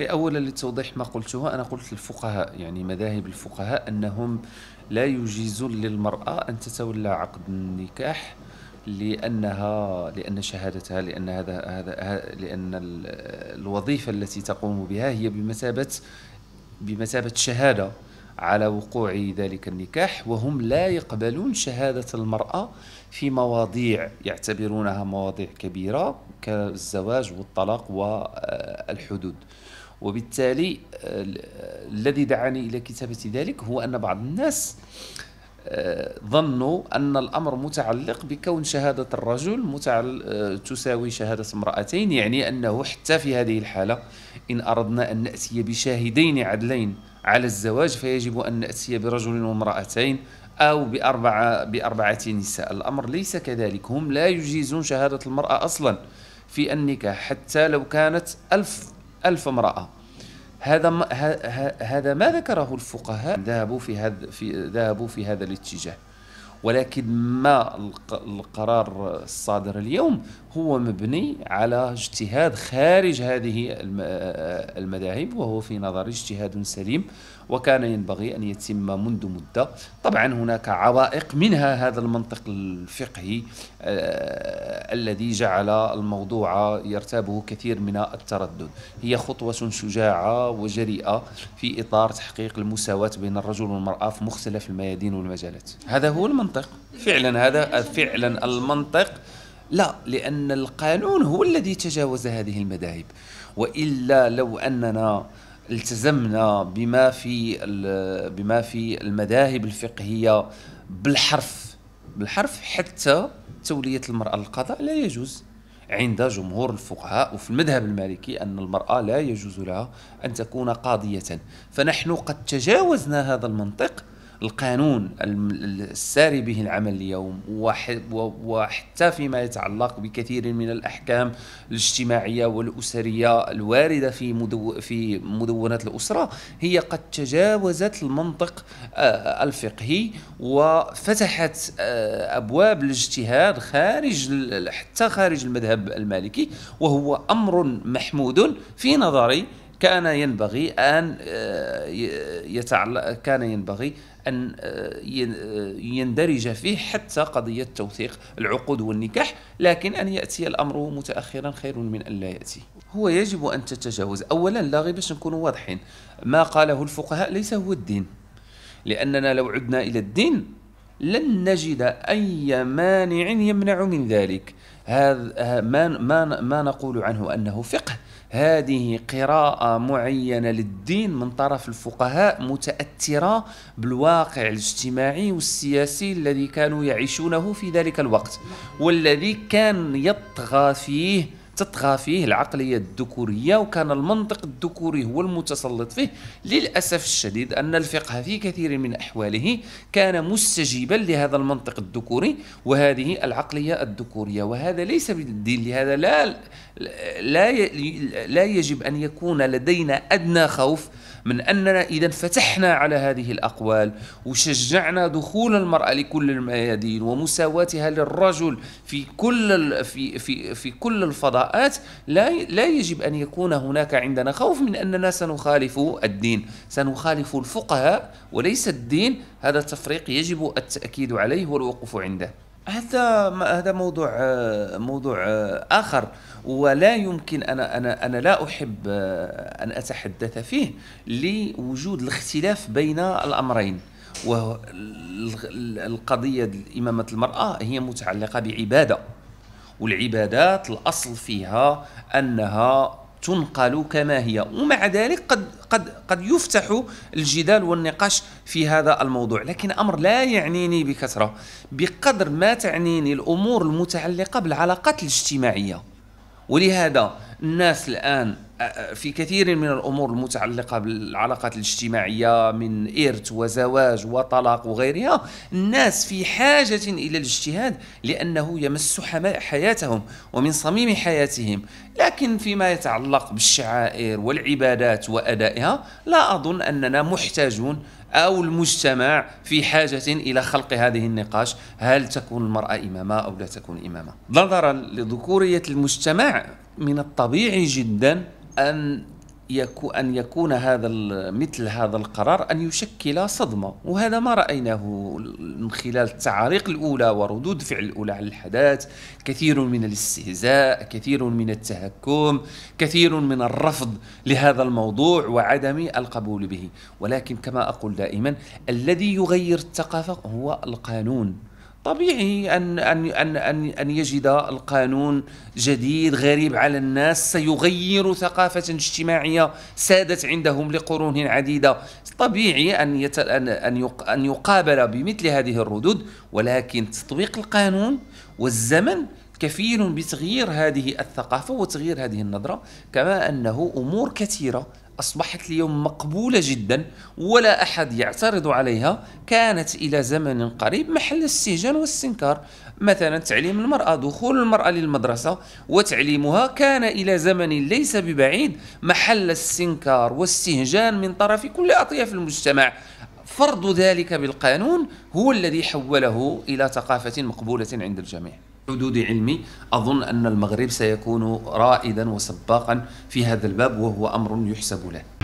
إيه، أولا لتوضيح ما قلته أنا قلت الفقهاء يعني مذاهب الفقهاء أنهم لا يجيز للمرأة أن تتولى عقد النكاح لأنها لأن شهادتها لأن هذا هذا لأن الوظيفة التي تقوم بها هي بمثابة بمثابة شهادة على وقوع ذلك النكاح وهم لا يقبلون شهادة المرأة في مواضيع يعتبرونها مواضيع كبيرة كالزواج والطلاق والحدود وبالتالي آه، الذي دعاني إلى كتابة ذلك هو أن بعض الناس آه، ظنوا أن الأمر متعلق بكون شهادة الرجل آه، تساوي شهادة امرأتين يعني أنه حتى في هذه الحالة إن أردنا أن نأتي بشاهدين عدلين على الزواج فيجب أن نأتي برجل وامرأتين أو بأربعة بأربعة نساء الأمر ليس كذلك هم لا يجيزون شهادة المرأة أصلا في النكاح حتى لو كانت ألف ألف امرأة هذا ما هذا ما ذكره الفقهاء ذهبوا في هذا في ذهبوا في هذا الاتجاه ولكن ما القرار الصادر اليوم هو مبني على اجتهاد خارج هذه المذاهب وهو في نظري اجتهاد سليم وكان ينبغي أن يتم منذ مدة طبعا هناك عوائق منها هذا المنطق الفقهي آه، الذي جعل الموضوع يرتابه كثير من التردد هي خطوة شجاعة وجريئة في إطار تحقيق المساواة بين الرجل والمرأة في مختلف الميادين والمجالات هذا هو المنطق فعلا هذا فعلا المنطق لا لأن القانون هو الذي تجاوز هذه المذاهب وإلا لو أننا التزمنا بما في بما في المذاهب الفقهية بالحرف بالحرف حتى تولية المرأة القضاء لا يجوز عند جمهور الفقهاء وفي المذهب المالكي أن المرأة لا يجوز لها أن تكون قاضية فنحن قد تجاوزنا هذا المنطق القانون الساري به العمل اليوم وحتى فيما يتعلق بكثير من الاحكام الاجتماعيه والاسريه الوارده في مدو في مدونات الاسره هي قد تجاوزت المنطق آه، الفقهي وفتحت آه، ابواب الاجتهاد خارج حتى خارج المذهب المالكي وهو امر محمود في نظري كان ينبغي أن آه، يتعلق كان ينبغي أن آه، آه، يندرج فيه حتى قضية توثيق العقود والنكاح لكن أن يأتي الأمر متأخرا خير من أن لا يأتي هو يجب أن تتجاوز أولا لا غير باش نكونوا واضحين ما قاله الفقهاء ليس هو الدين لأننا لو عدنا إلى الدين لن نجد أي مانع يمنع من ذلك هذا ما ما ما نقول عنه انه فقه هذه قراءة معينة للدين من طرف الفقهاء متأثرة بالواقع الاجتماعي والسياسي الذي كانوا يعيشونه في ذلك الوقت والذي كان يطغى فيه تطغى فيه العقلية الذكورية وكان المنطق الذكوري هو المتسلط فيه للأسف الشديد أن الفقه في كثير من أحواله كان مستجيبا لهذا المنطق الذكوري وهذه العقلية الذكورية وهذا ليس بالدين لهذا لا لا لا يجب أن يكون لدينا أدنى خوف من أننا إذا فتحنا على هذه الأقوال وشجعنا دخول المرأة لكل الميادين ومساواتها للرجل في كل في في في كل الفضاءات لا لا يجب أن يكون هناك عندنا خوف من أننا سنخالف الدين سنخالف الفقهاء وليس الدين هذا التفريق يجب التأكيد عليه والوقوف عنده هذا هذا موضوع آه، موضوع آه، اخر ولا يمكن انا انا انا لا احب آه، ان اتحدث فيه لوجود الاختلاف بين الامرين والقضيه امامه المراه هي متعلقه بعباده والعبادات الاصل فيها انها تنقل كما هي ومع ذلك قد قد قد يفتح الجدال والنقاش في هذا الموضوع لكن امر لا يعنيني بكثره بقدر ما تعنيني الامور المتعلقه بالعلاقات الاجتماعيه ولهذا الناس الان في كثير من الامور المتعلقه بالعلاقات الاجتماعيه من ارث وزواج وطلاق وغيرها الناس في حاجه الى الاجتهاد لانه يمس حياتهم ومن صميم حياتهم لكن فيما يتعلق بالشعائر والعبادات وادائها لا اظن اننا محتاجون أو المجتمع في حاجة إلى خلق هذه النقاش هل تكون المرأة إمامة أو لا تكون إمامة نظرا لذكورية المجتمع من الطبيعي جدا أن يكو أن يكون هذا مثل هذا القرار أن يشكل صدمة وهذا ما رأيناه من خلال التعاريق الأولى وردود فعل الأولى على الحدث كثير من الاستهزاء كثير من التهكم كثير من الرفض لهذا الموضوع وعدم القبول به ولكن كما أقول دائما الذي يغير الثقافة هو القانون طبيعي أن أن أن أن أن يجد القانون جديد غريب على الناس سيغير ثقافة اجتماعية سادت عندهم لقرون عديدة طبيعي أن يت... أن أن يقابل بمثل هذه الردود ولكن تطبيق القانون والزمن كفيل بتغيير هذه الثقافة وتغيير هذه النظرة كما أنه أمور كثيرة أصبحت اليوم مقبولة جدا ولا أحد يعترض عليها كانت إلى زمن قريب محل استهجان واستنكار مثلا تعليم المرأة دخول المرأة للمدرسة وتعليمها كان إلى زمن ليس ببعيد محل استنكار واستهجان من طرف كل أطياف المجتمع فرض ذلك بالقانون هو الذي حوله إلى ثقافة مقبولة عند الجميع حدود علمي أظن أن المغرب سيكون رائدا وسباقا في هذا الباب وهو أمر يحسب له